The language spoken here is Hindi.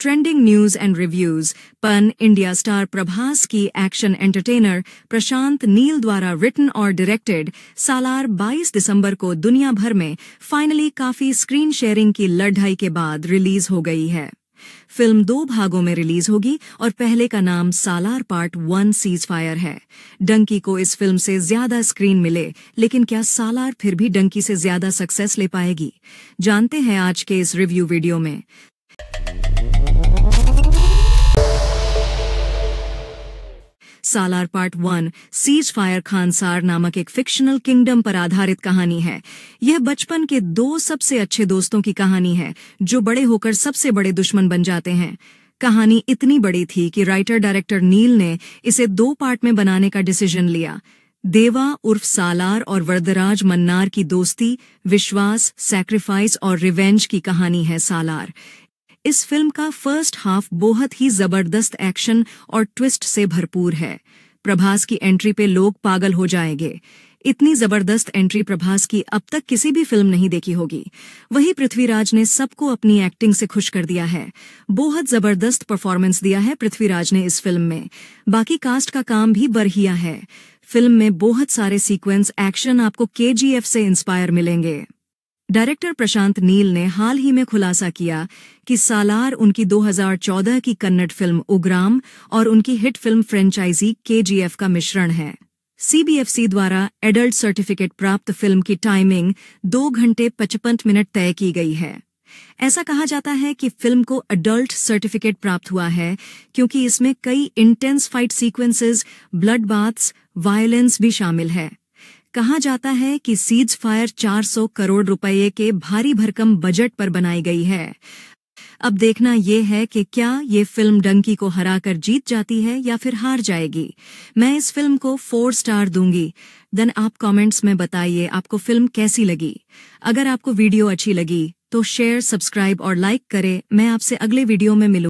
trending news and reviews pan India star Prabhas की एक्शन एंटरटेनर प्रशांत नील द्वारा रिटन और डायरेक्टेड सालार 22 दिसंबर को दुनिया भर में फाइनली काफी स्क्रीन शेयरिंग की लड़ाई के बाद रिलीज हो गई है फिल्म दो भागों में रिलीज होगी और पहले का नाम Salaar part one cease fire है डंकी को इस फिल्म से ज्यादा स्क्रीन मिले लेकिन क्या सालार फिर भी डंकी से ज्यादा सक्सेस ले पाएगी जानते हैं आज के इस रिव्यू वीडियो में Salaar part one cease fire Khansaar नामक एक फिक्शनल किंगडम पर आधारित कहानी है यह बचपन के दो सबसे अच्छे दोस्तों की कहानी है जो बड़े होकर सबसे बड़े दुश्मन बन जाते हैं कहानी इतनी बड़ी थी कि राइटर डायरेक्टर नील ने इसे दो पार्ट में बनाने का डिसीजन लिया देवा उर्फ सालार और वरदराज मन्नार की दोस्ती विश्वास सैक्रिफाइस और रिवेंज की कहानी है सालार इस फिल्म का फर्स्ट हाफ बहुत ही जबरदस्त एक्शन और ट्विस्ट से भरपूर है प्रभास की एंट्री पे लोग पागल हो जाएंगे इतनी जबरदस्त एंट्री प्रभास की अब तक किसी भी फिल्म नहीं देखी होगी वही पृथ्वीराज ने सबको अपनी एक्टिंग से खुश कर दिया है बहुत जबरदस्त परफॉर्मेंस दिया है पृथ्वीराज ने इस फिल्म में बाकी कास्ट का काम भी बरहिया है फिल्म में बहुत सारे सीक्वेंस एक्शन आपको केजीएफ से इंस्पायर मिलेंगे डायरेक्टर प्रशांत नील ने हाल ही में खुलासा किया कि सालार उनकी 2014 की कन्नड़ फिल्म उग्राम और उनकी हिट फिल्म फ्रेंचाइजी केजीएफ का मिश्रण है सीबीएफसी द्वारा एडल्ट सर्टिफिकेट प्राप्त फिल्म की टाइमिंग दो घंटे पचपन मिनट तय की गई है ऐसा कहा जाता है कि फिल्म को अडल्ट सर्टिफिकेट प्राप्त हुआ है क्योंकि इसमें कई intense fight sequences blood baths violence भी शामिल है कहा जाता है कि सीज फायर 400 करोड़ रुपए के भारी भरकम बजट पर बनाई गई है अब देखना यह है कि क्या ये फिल्म डंकी को हराकर जीत जाती है या फिर हार जाएगी मैं इस फिल्म को फोर स्टार दूंगी देन आप कमेंट्स में बताइए आपको फिल्म कैसी लगी अगर आपको वीडियो अच्छी लगी तो शेयर सब्सक्राइब और लाइक करें मैं आपसे अगले वीडियो में मिलूँ